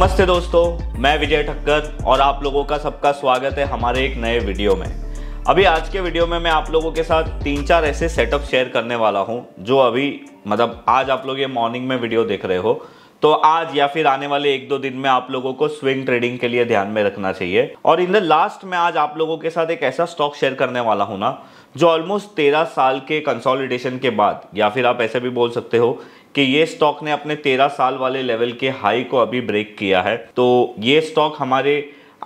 नमस्ते दोस्तों मैं विजय ठक्कर और आप लोगों का सबका स्वागत है हमारे एक नए वीडियो में अभी आज के वीडियो में मैं आप लोगों के साथ तीन चार ऐसे सेटअप शेयर करने वाला हूं जो अभी मतलब आज आप लोग ये मॉर्निंग में वीडियो देख रहे हो तो आज या फिर आने वाले एक दो दिन में आप लोगों को स्विंग ट्रेडिंग के लिए ध्यान में रखना चाहिए और इन द लास्ट में आज आप लोगों के साथ एक ऐसा स्टॉक शेयर करने वाला हूं ना जो ऑलमोस्ट तेरह साल के कंसोलिडेशन के बाद या फिर आप ऐसे भी बोल सकते हो कि ये स्टॉक ने अपने 13 साल वाले लेवल के हाई को अभी ब्रेक किया है तो ये स्टॉक हमारे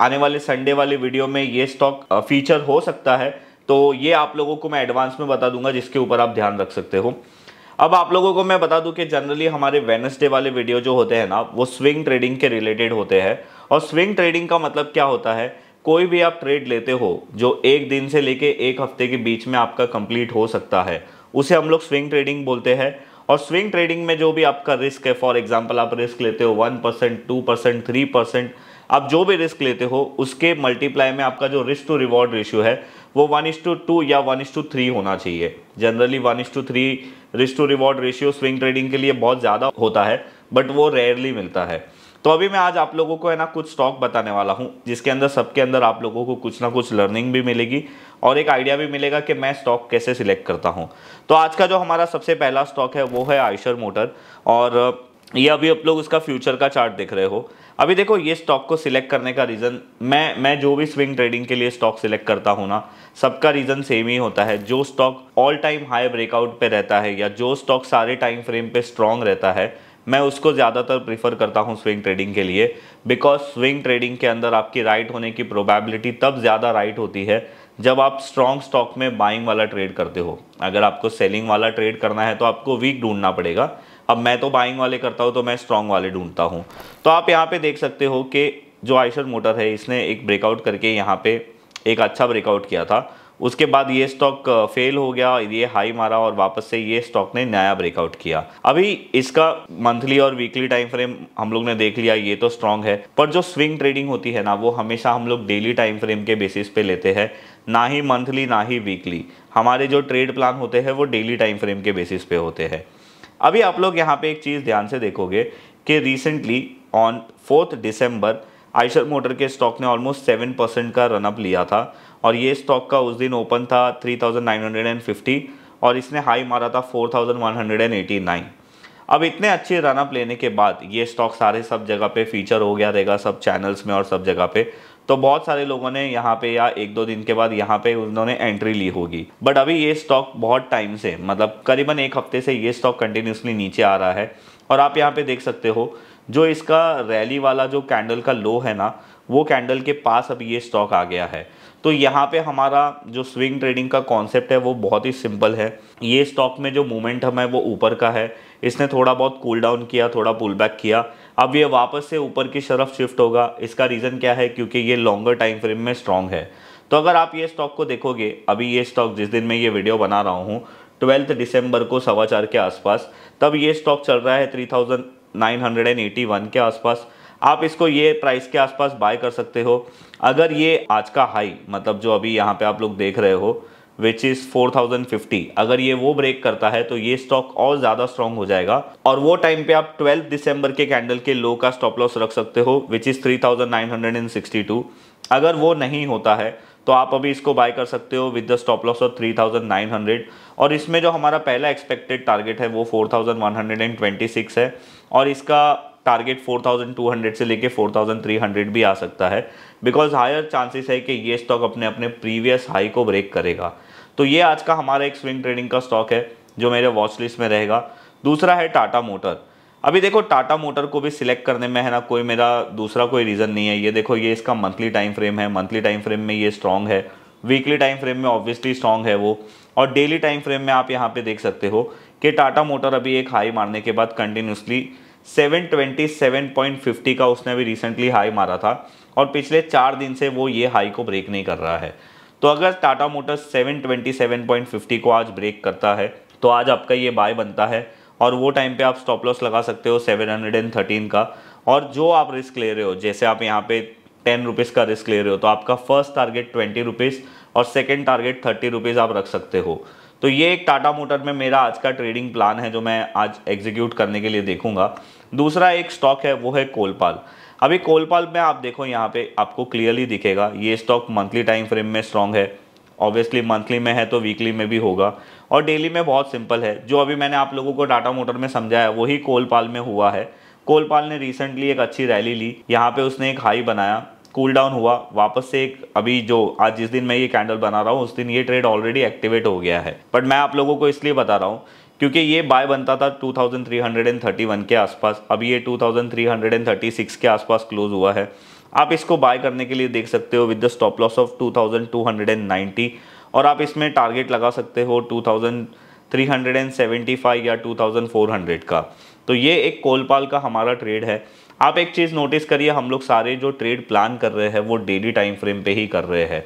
आने वाले संडे वाले वीडियो में ये स्टॉक फीचर हो सकता है तो ये आप लोगों को मैं एडवांस में बता दूंगा जिसके ऊपर आप ध्यान रख सकते हो अब आप लोगों को मैं बता दूं कि जनरली हमारे वेनसडे वाले वीडियो जो होते हैं ना वो स्विंग ट्रेडिंग के रिलेटेड होते हैं और स्विंग ट्रेडिंग का मतलब क्या होता है कोई भी आप ट्रेड लेते हो जो एक दिन से लेके एक हफ्ते के बीच में आपका कंप्लीट हो सकता है उसे हम लोग स्विंग ट्रेडिंग बोलते हैं और स्विंग ट्रेडिंग में जो भी आपका रिस्क है फॉर एग्जाम्पल आप रिस्क लेते हो one percent two percent three percent आप जो भी रिस्क लेते हो उसके मल्टीप्लाई में आपका जो रिस्क टू रिवॉर्ड रेशियो है वो वन इज टू टू या वन इज टू थ्री होना चाहिए generally one is to three risk to reward ratio swing trading के लिए बहुत ज़्यादा होता है बट वो रेयरली मिलता है तो अभी मैं आज आप लोगों को है ना कुछ स्टॉक बताने वाला हूँ जिसके अंदर सबके अंदर आप लोगों को कुछ ना कुछ लर्निंग भी मिलेगी और एक आइडिया भी मिलेगा कि मैं स्टॉक कैसे सिलेक्ट करता हूँ तो आज का जो हमारा सबसे पहला स्टॉक है वो है आयशर मोटर और ये अभी आप लोग उसका फ्यूचर का चार्ट देख रहे हो अभी देखो ये स्टॉक को सिलेक्ट करने का रीज़न मैं मैं जो भी स्विंग ट्रेडिंग के लिए स्टॉक सिलेक्ट करता हूँ ना सबका रीज़न सेम ही होता है जो stock all time high breakout पे रहता है या जो स्टॉक सारे टाइम फ्रेम पे स्ट्रांग रहता है मैं उसको ज़्यादातर प्रीफर करता हूँ स्विंग ट्रेडिंग के लिए बिकॉज स्विंग ट्रेडिंग के अंदर आपकी राइट होने की प्रोबेबिलिटी तब ज़्यादा राइट होती है जब आप स्ट्रॉन्ग स्टॉक में बाइंग वाला ट्रेड करते हो अगर आपको सेलिंग वाला ट्रेड करना है तो आपको वीक ढूंढना पड़ेगा अब मैं तो बाइंग वाले करता हूँ तो मैं स्ट्रॉन्ग वाले ढूंढता हूँ तो आप यहाँ पे देख सकते हो कि जो आयशर मोटर है इसने एक ब्रेकआउट करके यहाँ पे एक अच्छा ब्रेकआउट किया था उसके बाद ये स्टॉक फेल uh, हो गया ये हाई मारा और वापस से ये स्टॉक ने नया ब्रेकआउट किया अभी इसका मंथली और वीकली टाइम फ्रेम हम लोग ने देख लिया ये तो स्ट्रांग है पर जो स्विंग ट्रेडिंग होती है ना वो हमेशा हम लोग डेली टाइम फ्रेम के बेसिस पे लेते हैं ना ही मंथली ना ही वीकली हमारे जो ट्रेड प्लान होते हैं वो डेली टाइम फ्रेम के बेसिस पे होते हैं अभी आप लोग यहाँ पे एक चीज़ ध्यान से देखोगे कि रिसेंटली ऑन फोर्थ दिसंबर आइशर मोटर के स्टॉक ने ऑलमोस्ट सेवन परसेंट का रनअप लिया था और ये स्टॉक का उस दिन ओपन था three thousand nine hundred and fifty और इसने हाई मारा था four thousand one hundred and eighty nine अब इतने अच्छे रनअप लेने के बाद ये स्टॉक सारे सब जगह पे फीचर हो गया रहेगा सब चैनल्स में और सब जगह पे तो बहुत सारे लोगों ने यहाँ पे या एक दो दिन के बाद यहाँ पे उन्होंने एंट्री ली होगी बट अभी ये स्टॉक बहुत टाइम से मतलब करीबन एक हफ्ते से ये स्टॉक कंटिन्यूसली नीचे आ रहा है और आप यहाँ पे देख सकते हो जो इसका रैली वाला जो कैंडल का लो है ना वो कैंडल के पास अब ये स्टॉक आ गया है तो यहाँ पे हमारा जो स्विंग ट्रेडिंग का कॉन्सेप्ट है वो बहुत ही सिंपल है ये स्टॉक में जो हम है वो ऊपर का है इसने थोड़ा बहुत कूल डाउन किया थोड़ा पुल बैक किया अब ये वापस से ऊपर की तरफ शिफ्ट होगा इसका रीज़न क्या है क्योंकि ये लॉन्गर टाइम फ्रेम में स्ट्रॉन्ग है तो अगर आप ये स्टॉक को देखोगे अभी ये स्टॉक जिस दिन मैं ये वीडियो बना रहा हूँ ट्वेल्थ दिसंबर को सवा चार के आसपास तब ये स्टॉक चल रहा है थ्री थाउजेंड 981 के आसपास आप इसको ये प्राइस के आसपास बाय कर सकते हो अगर ये आज का हाई मतलब जो अभी यहाँ पे आप लोग देख रहे हो विच इज़ 4050 अगर ये वो ब्रेक करता है तो ये स्टॉक और ज़्यादा स्ट्रॉन्ग हो जाएगा और वो टाइम पे आप 12 दिसंबर के कैंडल के लो का स्टॉप लॉस रख सकते हो विच इज़ 3962 अगर वो नहीं होता है तो आप अभी इसको बाय कर सकते हो with the stop loss of 3900 और इसमें जो हमारा पहला एक्सपेक्टेड टारगेट है वो 4126 है और इसका टारगेट 4200 से लेके 4300 भी आ सकता है बिकॉज हायर चांसेस है कि ये स्टॉक अपने अपने प्रीवियस हाई को ब्रेक करेगा तो ये आज का हमारा एक स्विंग ट्रेडिंग का स्टॉक है जो मेरे वॉच लिस्ट में रहेगा दूसरा है टाटा मोटर अभी देखो टाटा मोटर को भी सिलेक्ट करने में है ना कोई मेरा दूसरा कोई रीज़न नहीं है ये देखो ये इसका मंथली टाइम फ्रेम है मंथली टाइम फ्रेम में ये स्ट्रॉन्ग है वीकली टाइम फ्रेम में ऑब्वियसली स्ट्रॉन्ग है वो और डेली टाइम फ्रेम में आप यहाँ पे देख सकते हो कि टाटा मोटर अभी एक हाई मारने के बाद कंटिन्यूसली 727.50 का उसने अभी रिसेंटली हाई मारा था और पिछले चार दिन से वो ये हाई को ब्रेक नहीं कर रहा है तो अगर टाटा मोटर 727.50 को आज ब्रेक करता है तो आज आपका ये बाय बनता है और वो टाइम पे आप स्टॉप लॉस लगा सकते हो 713 का और जो आप रिस्क ले रहे हो जैसे आप यहाँ पे टेन रुपीज़ का रिस्क ले रहे हो तो आपका फर्स्ट टारगेट ट्वेंटी रुपीज़ और सेकेंड टारगेट थर्टी रुपीज़ आप रख सकते हो तो ये एक टाटा मोटर में मेरा आज का ट्रेडिंग प्लान है जो मैं आज एग्जीक्यूट करने के लिए देखूंगा दूसरा एक स्टॉक है वो है कोलपाल अभी कोलपाल में आप देखो यहाँ पे आपको क्लियरली दिखेगा ये स्टॉक मंथली टाइम फ्रेम में स्ट्रांग है ऑब्वियसली मंथली में है तो वीकली में भी होगा और डेली में बहुत सिंपल है जो अभी मैंने आप लोगों को टाटा मोटर में समझाया वही कोलपाल में हुआ है कोलपाल ने रिसेंटली एक अच्छी रैली ली यहाँ पे उसने एक हाई बनाया कूल डाउन हुआ वापस से एक अभी जो आज जिस दिन मैं ये कैंडल बना रहा हूँ उस दिन ये ट्रेड ऑलरेडी एक्टिवेट हो गया है बट मैं आप लोगों को इसलिए बता रहा हूँ क्योंकि ये बाय बनता था 2331 के आसपास अब ये 2336 के आसपास क्लोज हुआ है आप इसको बाय करने के लिए देख सकते हो with the stop loss of 2290 और आप इसमें टारगेट लगा सकते हो 2375 या 2400 का तो ये एक कोलपाल का हमारा ट्रेड है आप एक चीज़ नोटिस करिए हम लोग सारे जो ट्रेड प्लान कर रहे हैं वो डेली टाइम फ्रेम पे ही कर रहे हैं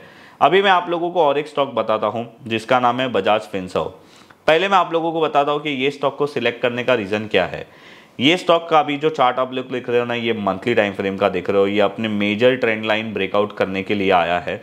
अभी मैं आप लोगों को और एक स्टॉक बताता हूँ जिसका नाम है बजाज फिंसव पहले मैं आप लोगों को बताता हूँ कि ये स्टॉक को सिलेक्ट करने का रीज़न क्या है ये स्टॉक का अभी जो चार्ट आप लोग देख रहे हो ना ये मंथली टाइम फ्रेम का देख रहे हो ये अपने मेजर ट्रेंड लाइन ब्रेकआउट करने के लिए आया है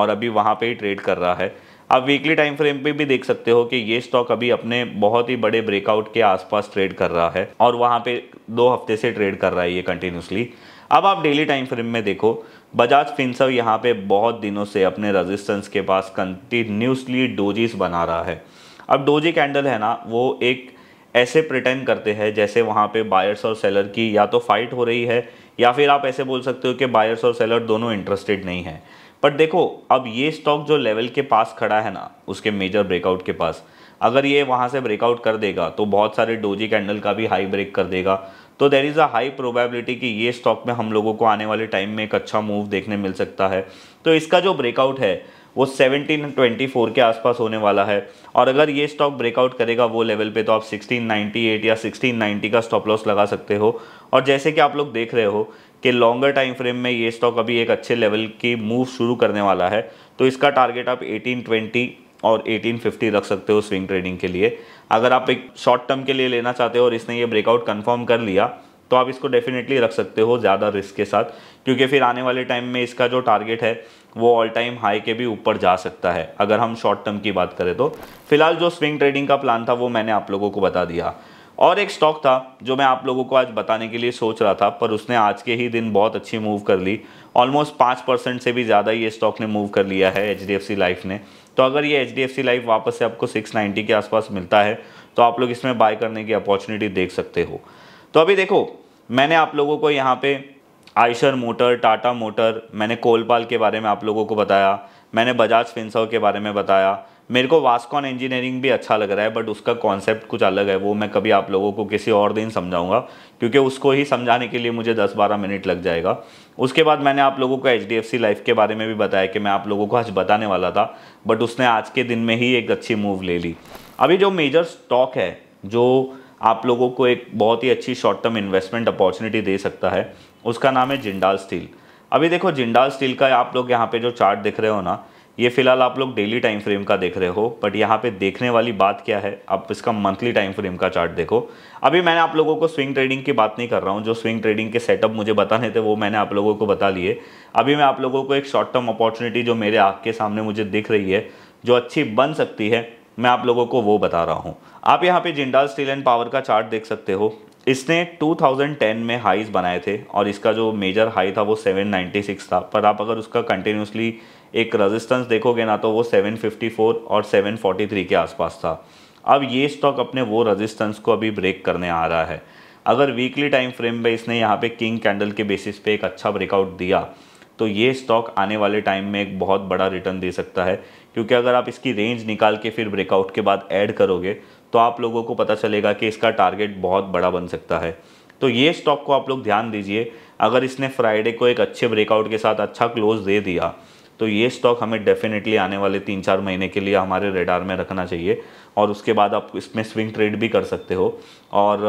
और अभी वहाँ पे ही ट्रेड कर रहा है आप वीकली टाइम फ्रेम पे भी देख सकते हो कि ये स्टॉक अभी अपने बहुत ही बड़े ब्रेकआउट के आसपास ट्रेड कर रहा है और वहाँ पे दो हफ्ते से ट्रेड कर रहा है ये कंटिन्यूसली अब आप डेली टाइम फ्रेम में देखो बजाज फिंसव यहाँ पे बहुत दिनों से अपने रेजिस्टेंस के पास कंटिन्यूसली डोजीज बना रहा है अब डोजी कैंडल है ना वो एक ऐसे प्रिटेंड करते हैं जैसे वहाँ पे बायर्स और सेलर की या तो फाइट हो रही है या फिर आप ऐसे बोल सकते हो कि बायर्स और सेलर दोनों इंटरेस्टेड नहीं है बट देखो अब ये स्टॉक जो लेवल के पास खड़ा है ना उसके मेजर ब्रेकआउट के पास अगर ये वहाँ से ब्रेकआउट कर देगा तो बहुत सारे डोजी कैंडल का भी हाई ब्रेक कर देगा तो there is a high probability कि ये स्टॉक में हम लोगों को आने वाले टाइम में एक अच्छा मूव देखने मिल सकता है तो इसका जो ब्रेकआउट है वो 1724 के आसपास होने वाला है और अगर ये स्टॉक ब्रेकआउट करेगा वो लेवल पे तो आप 1698 या 1690 का स्टॉप लॉस लगा सकते हो और जैसे कि आप लोग देख रहे हो कि लॉन्गर टाइम फ्रेम में ये स्टॉक अभी एक अच्छे लेवल की मूव शुरू करने वाला है तो इसका टारगेट आप ट्वेंटी और 1850 रख सकते हो स्विंग ट्रेडिंग के लिए अगर आप एक शॉर्ट टर्म के लिए लेना चाहते हो और इसने ये ब्रेकआउट कन्फर्म कर लिया तो आप इसको डेफिनेटली रख सकते हो ज़्यादा रिस्क के साथ क्योंकि फिर आने वाले टाइम में इसका जो टारगेट है वो ऑल टाइम हाई के भी ऊपर जा सकता है अगर हम शॉर्ट टर्म की बात करें तो फिलहाल जो स्विंग ट्रेडिंग का प्लान था वो मैंने आप लोगों को बता दिया और एक स्टॉक था जो मैं आप लोगों को आज बताने के लिए सोच रहा था पर उसने आज के ही दिन बहुत अच्छी मूव कर ली ऑलमोस्ट पाँच परसेंट से भी ज़्यादा ये स्टॉक ने मूव कर लिया है H D F C life ने तो अगर ये H D F C life वापस से आपको सिक्स नाइन्टी के आसपास मिलता है तो आप लोग इसमें बाय करने की अपॉर्चुनिटी देख सकते हो तो अभी देखो मैंने आप लोगों को यहाँ पे आयशर मोटर टाटा मोटर मैंने कोलपाल के बारे में आप लोगों को बताया मैंने बजाज फिंसव के बारे में बताया मेरे को वास्कॉन इंजीनियरिंग भी अच्छा लग रहा है बट उसका कॉन्सेप्ट कुछ अलग है वो मैं कभी आप लोगों को किसी और दिन समझाऊंगा क्योंकि उसको ही समझाने के लिए मुझे 10-12 मिनट लग जाएगा उसके बाद मैंने आप लोगों को एच डी लाइफ के बारे में भी बताया कि मैं आप लोगों को आज बताने वाला था बट उसने आज के दिन में ही एक अच्छी मूव ले ली अभी जो मेजर स्टॉक है जो आप लोगों को एक बहुत ही अच्छी शॉर्ट टर्म इन्वेस्टमेंट अपॉर्चुनिटी दे सकता है उसका नाम है जिंडाल स्टील अभी देखो जिंडाल स्टील का आप लोग यहाँ पे जो चार्ट देख रहे हो ना ये फिलहाल आप लोग डेली टाइम फ्रेम का देख रहे हो बट यहाँ पे देखने वाली बात क्या है आप इसका मंथली टाइम फ्रेम का चार्ट देखो अभी मैंने आप लोगों को स्विंग ट्रेडिंग की बात नहीं कर रहा हूँ जो स्विंग ट्रेडिंग के सेटअप मुझे बताने थे वो मैंने आप लोगों को बता लिए अभी मैं आप लोगों को एक शॉर्ट टर्म अपॉर्चुनिटी जो मेरे आँख के सामने मुझे दिख रही है जो अच्छी बन सकती है मैं आप लोगों को वो बता रहा हूँ आप यहाँ पे जिंडाल स्टील एंड पावर का चार्ट देख सकते हो इसने 2010 में हाईज बनाए थे और इसका जो मेजर हाई था वो 796 था पर आप अगर उसका कंटिन्यूसली एक रेजिस्टेंस देखोगे ना तो वो 754 और 743 के आसपास था अब ये स्टॉक अपने वो रेजिस्टेंस को अभी ब्रेक करने आ रहा है अगर वीकली टाइम फ्रेम पे इसने यहाँ पे किंग कैंडल के बेसिस पे एक अच्छा ब्रेकआउट दिया तो ये स्टॉक आने वाले टाइम में एक बहुत बड़ा रिटर्न दे सकता है क्योंकि अगर आप इसकी रेंज निकाल के फिर ब्रेकआउट के बाद ऐड करोगे तो आप लोगों को पता चलेगा कि इसका टारगेट बहुत बड़ा बन सकता है तो ये स्टॉक को आप लोग ध्यान दीजिए अगर इसने फ्राइडे को एक अच्छे ब्रेकआउट के साथ अच्छा क्लोज दे दिया तो ये स्टॉक हमें डेफिनेटली आने वाले तीन चार महीने के लिए हमारे रेडार में रखना चाहिए और उसके बाद आप इसमें स्विंग ट्रेड भी कर सकते हो और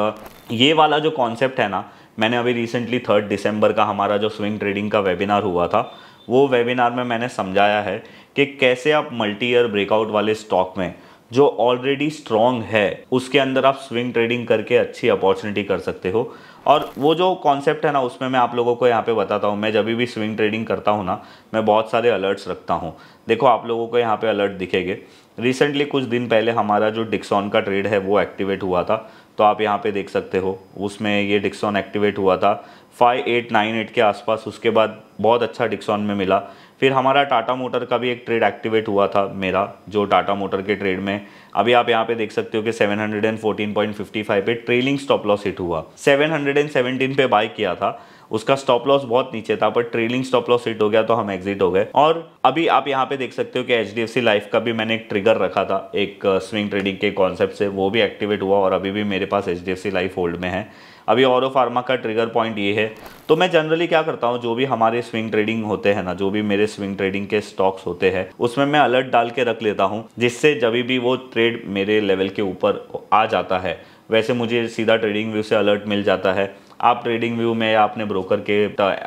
ये वाला जो कॉन्सेप्ट है ना मैंने अभी रिसेंटली थर्ड दिसंबर का हमारा जो स्विंग ट्रेडिंग का वेबिनार हुआ था वो वेबिनार में मैंने समझाया है कि कैसे आप मल्टी ईयर ब्रेकआउट वाले स्टॉक में जो ऑलरेडी स्ट्रॉन्ग है उसके अंदर आप स्विंग ट्रेडिंग करके अच्छी अपॉर्चुनिटी कर सकते हो और वो जो कॉन्सेप्ट है ना उसमें मैं आप लोगों को यहाँ पे बताता हूँ मैं जब भी स्विंग ट्रेडिंग करता हूँ ना मैं बहुत सारे अलर्ट्स रखता हूँ देखो आप लोगों को यहाँ पे अलर्ट दिखेंगे रिसेंटली कुछ दिन पहले हमारा जो डिक्सॉन का ट्रेड है वो एक्टिवेट हुआ था तो आप यहाँ पे देख सकते हो उसमें ये डिक्सॉन एक्टिवेट हुआ था फाइव एट नाइन एट के आसपास उसके बाद बहुत अच्छा डिक्सॉन में मिला फिर हमारा टाटा मोटर का भी एक ट्रेड एक्टिवेट हुआ था मेरा जो टाटा मोटर के ट्रेड में अभी आप यहाँ पे देख सकते हो कि 714.55 पे ट्रेलिंग स्टॉप लॉस हिट हुआ 717 पे बाय किया था उसका स्टॉप लॉस बहुत नीचे था पर ट्रेलिंग स्टॉप लॉस हिट हो गया तो हम एग्जिट हो गए और अभी आप यहाँ पे देख सकते हो कि एच लाइफ का भी मैंने एक ट्रिगर रखा था एक स्विंग uh, ट्रेडिंग के कॉन्सेप्ट से वो भी एक्टिवेट हुआ और अभी भी मेरे पास एच लाइफ होल्ड में है अभी और फार्मा का ट्रिगर पॉइंट ये है तो मैं जनरली क्या करता हूँ जो भी हमारे स्विंग ट्रेडिंग होते हैं ना जो भी मेरे स्विंग ट्रेडिंग के स्टॉक्स होते हैं उसमें मैं अलर्ट डाल के रख लेता हूँ जिससे जब भी वो ट्रेड मेरे लेवल के ऊपर आ जाता है वैसे मुझे सीधा ट्रेडिंग व्यू से अलर्ट मिल जाता है आप ट्रेडिंग व्यू में या अपने ब्रोकर के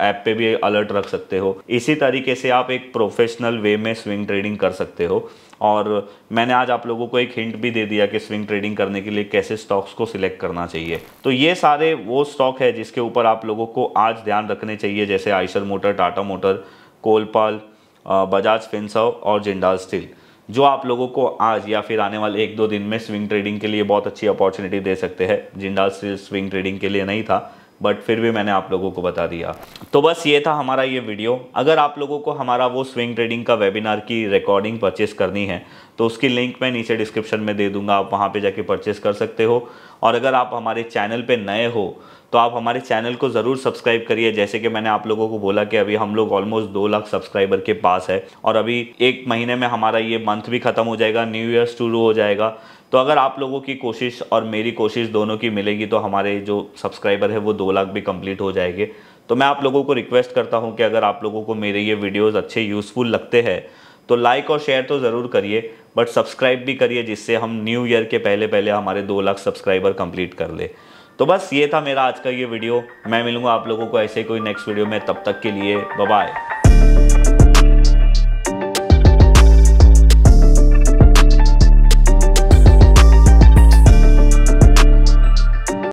ऐप पे भी अलर्ट रख सकते हो इसी तरीके से आप एक प्रोफेशनल वे में स्विंग ट्रेडिंग कर सकते हो और मैंने आज आप लोगों को एक हिंट भी दे दिया कि स्विंग ट्रेडिंग करने के लिए कैसे स्टॉक्स को सिलेक्ट करना चाहिए तो ये सारे वो स्टॉक है जिसके ऊपर आप लोगों को आज ध्यान रखने चाहिए जैसे Eicher motor Tata motor Colpal Bajaj Finserv और जिंडाल स्टील जो आप लोगों को आज या फिर आने वाले एक दो दिन में स्विंग ट्रेडिंग के लिए बहुत अच्छी अपॉर्चुनिटी दे सकते हैं जिंडाल स्टील स्विंग ट्रेडिंग के लिए नहीं था बट फिर भी मैंने आप लोगों को बता दिया तो बस ये था हमारा ये वीडियो अगर आप लोगों को हमारा वो स्विंग ट्रेडिंग का वेबिनार की रिकॉर्डिंग परचेस करनी है तो उसकी लिंक मैं नीचे डिस्क्रिप्शन में दे दूंगा आप वहाँ पे जाके परचेस कर सकते हो और अगर आप हमारे चैनल पे नए हो तो आप हमारे चैनल को ज़रूर सब्सक्राइब करिए जैसे कि मैंने आप लोगों को बोला कि अभी हम लोग ऑलमोस्ट दो लाख सब्सक्राइबर के पास है और अभी एक महीने में हमारा ये मंथ भी ख़त्म हो जाएगा न्यू ईयर शुरू हो जाएगा तो अगर आप लोगों की कोशिश और मेरी कोशिश दोनों की मिलेगी तो हमारे जो सब्सक्राइबर है वो दो लाख भी कंप्लीट हो जाएंगे तो मैं आप लोगों को रिक्वेस्ट करता हूँ कि अगर आप लोगों को मेरे ये वीडियोस अच्छे यूज़फुल लगते हैं तो लाइक और शेयर तो ज़रूर करिए बट सब्सक्राइब भी करिए जिससे हम न्यू ईयर के पहले पहले हमारे दो लाख सब्सक्राइबर कंप्लीट कर ले तो बस ये था मेरा आज का ये वीडियो मैं मिलूँगा आप लोगों को ऐसे कोई नेक्स्ट वीडियो में तब तक के लिए बाय